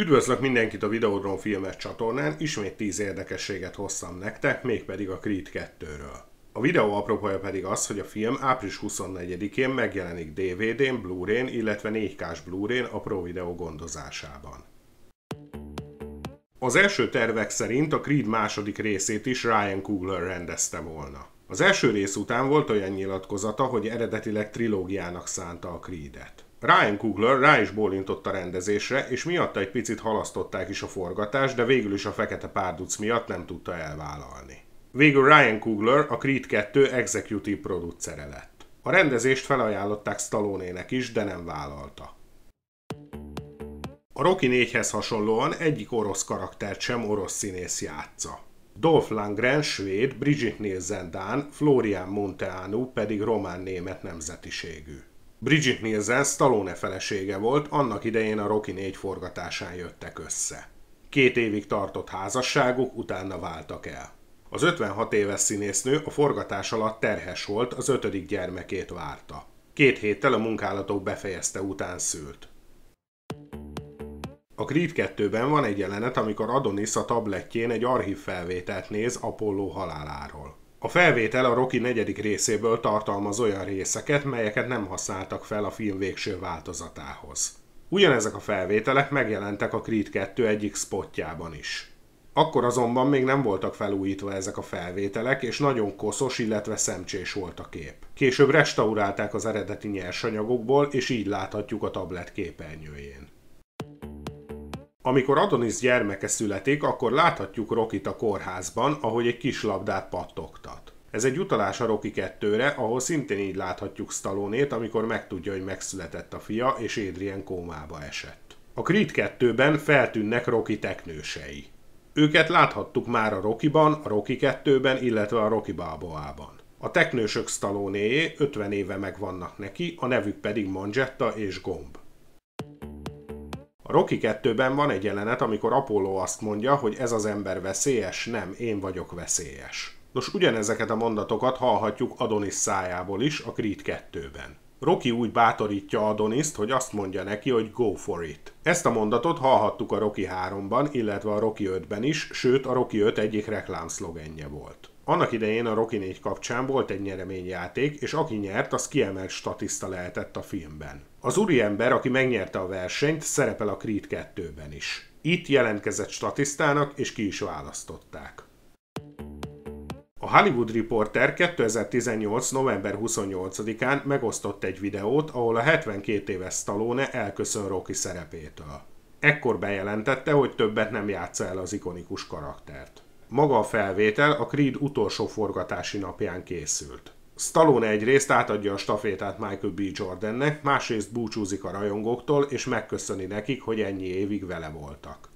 Üdvözlök mindenkit a Videodron filmes csatornán, ismét 10 érdekességet hoztam nektek, mégpedig a Creed 2-ről. A videó apropója pedig az, hogy a film április 24-én megjelenik DVD-n, Blu-ray-n, illetve 4 k Blu-ray-n a Pro Video gondozásában. Az első tervek szerint a Creed második részét is Ryan Coogler rendezte volna. Az első rész után volt olyan nyilatkozata, hogy eredetileg trilógiának szánta a Creed-et. Ryan Coogler rá is bólintott a rendezésre, és miatta egy picit halasztották is a forgatást, de végül is a fekete párduc miatt nem tudta elvállalni. Végül Ryan Coogler a Creed 2 executive producere lett. A rendezést felajánlották stallone nek is, de nem vállalta. A Rocky 4-hez hasonlóan egyik orosz karaktert sem orosz színész játsza. Dolph Lundgren svéd, Bridget Nielsen dán, Florian Monteanu pedig román-német nemzetiségű. Bridget Nielsen Stallone felesége volt, annak idején a Rocky 4 forgatásán jöttek össze. Két évig tartott házasságuk, utána váltak el. Az 56 éves színésznő a forgatás alatt terhes volt, az ötödik gyermekét várta. Két héttel a munkálatok befejezte után szült. A Creed 2-ben van egy jelenet, amikor Adonis a tabletjén egy archív felvételt néz Apollo haláláról. A felvétel a Rocky negyedik részéből tartalmaz olyan részeket, melyeket nem használtak fel a film végső változatához. Ugyanezek a felvételek megjelentek a Creed 2 egyik spotjában is. Akkor azonban még nem voltak felújítva ezek a felvételek, és nagyon koszos, illetve szemcsés volt a kép. Később restaurálták az eredeti nyersanyagokból, és így láthatjuk a tablet képernyőjén. Amikor Adonis gyermeke születik, akkor láthatjuk Rokit a kórházban, ahogy egy kis labdát pattogtat. Ez egy utalás a Rocky 2-re, ahol szintén így láthatjuk Stallonét, amikor megtudja, hogy megszületett a fia, és Adrien kómába esett. A Creed 2-ben feltűnnek Rocky teknősei. Őket láthattuk már a Rokiban, a Rocky 2-ben, illetve a Rocky Balboa-ban. A teknősök Stallonéjé 50 éve megvannak neki, a nevük pedig Mangetta és Gomb. A Rocky 2-ben van egy jelenet, amikor Apollo azt mondja, hogy ez az ember veszélyes, nem, én vagyok veszélyes. Nos, ugyanezeket a mondatokat hallhatjuk Adonis szájából is a Creed 2-ben. Rocky úgy bátorítja Adoniszt, hogy azt mondja neki, hogy go for it. Ezt a mondatot hallhattuk a Rocky 3-ban, illetve a Rocky 5-ben is, sőt a Rocky 5 egyik reklámszlogenje volt annak idején a Rocky 4 kapcsán volt egy nyereményjáték, és aki nyert, az kiemelt statiszta lehetett a filmben. Az úriember, aki megnyerte a versenyt, szerepel a Creed 2-ben is. Itt jelentkezett statisztának, és ki is választották. A Hollywood Reporter 2018. november 28-án megosztott egy videót, ahol a 72 éves Stallone elköszön Rocky szerepétől. Ekkor bejelentette, hogy többet nem játsza el az ikonikus karaktert maga a felvétel a Creed utolsó forgatási napján készült. Stallone egyrészt átadja a stafétát Michael B. Jordannek, másrészt búcsúzik a rajongóktól, és megköszöni nekik, hogy ennyi évig vele voltak.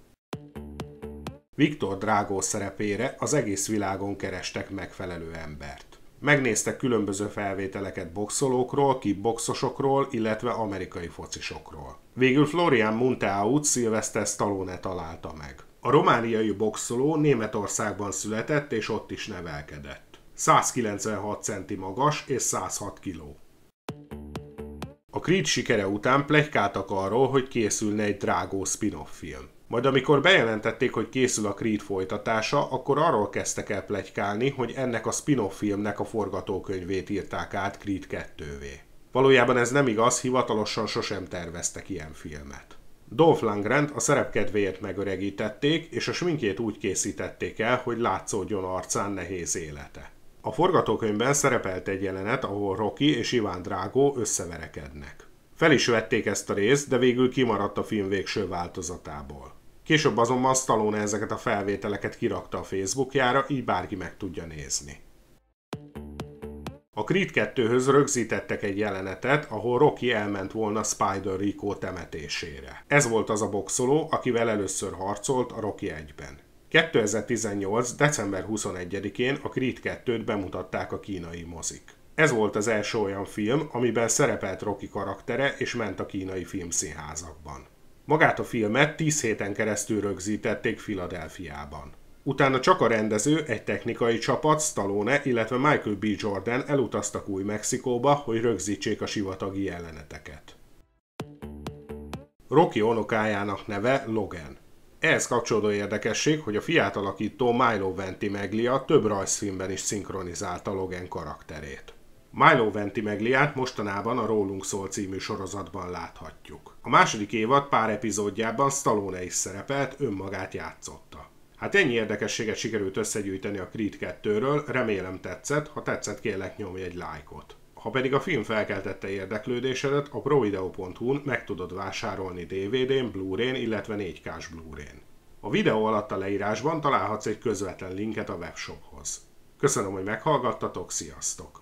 Viktor Drágó szerepére az egész világon kerestek megfelelő embert. Megnéztek különböző felvételeket boxolókról, kickboxosokról, illetve amerikai focisokról. Végül Florian Munteaut Sylvester Stallone találta meg. A romániai boxoló Németországban született és ott is nevelkedett. 196 centi magas és 106 kiló. A Creed sikere után plegykáltak arról, hogy készülne egy drágó spin-off film. Majd amikor bejelentették, hogy készül a Creed folytatása, akkor arról kezdtek el plegykálni, hogy ennek a spin-off filmnek a forgatókönyvét írták át Creed 2-vé. Valójában ez nem igaz, hivatalosan sosem terveztek ilyen filmet. Dolph lundgren a szerep kedvéért megöregítették, és a sminkjét úgy készítették el, hogy látszódjon arcán nehéz élete. A forgatókönyvben szerepelt egy jelenet, ahol Rocky és Iván Drágó összeverekednek. Fel is vették ezt a részt, de végül kimaradt a film végső változatából. Később azonban Stallone ezeket a felvételeket kirakta a Facebookjára, így bárki meg tudja nézni. A Creed 2-höz rögzítettek egy jelenetet, ahol Rocky elment volna Spider Rico temetésére. Ez volt az a boxoló, akivel először harcolt a Rocky 1-ben. 2018. december 21-én a Creed 2-t bemutatták a kínai mozik. Ez volt az első olyan film, amiben szerepelt Rocky karaktere és ment a kínai filmszínházakban. Magát a filmet 10 héten keresztül rögzítették Filadelfiában. Utána csak a rendező, egy technikai csapat, Stallone, illetve Michael B. Jordan elutaztak új Mexikóba, hogy rögzítsék a sivatagi jeleneteket. Rocky Onokájának neve Logan. Ehhez kapcsolódó érdekesség, hogy a fiát alakító Milo Ventimiglia több rajzfilmben is szinkronizálta Logan karakterét. Milo Ventimigliát mostanában a Rólunk szól című sorozatban láthatjuk. A második évad pár epizódjában Stallone is szerepelt, önmagát játszott. Hát ennyi érdekességet sikerült összegyűjteni a Creed 2-ről, remélem tetszett, ha tetszett kérlek nyomj egy lájkot. Ha pedig a film felkeltette érdeklődésedet, a provideo.hu-n meg tudod vásárolni DVD-n, Blu-ray-n, illetve 4K-s Blu-ray-n. A videó alatt a leírásban találhatsz egy közvetlen linket a webshophoz. Köszönöm, hogy meghallgattatok, sziasztok!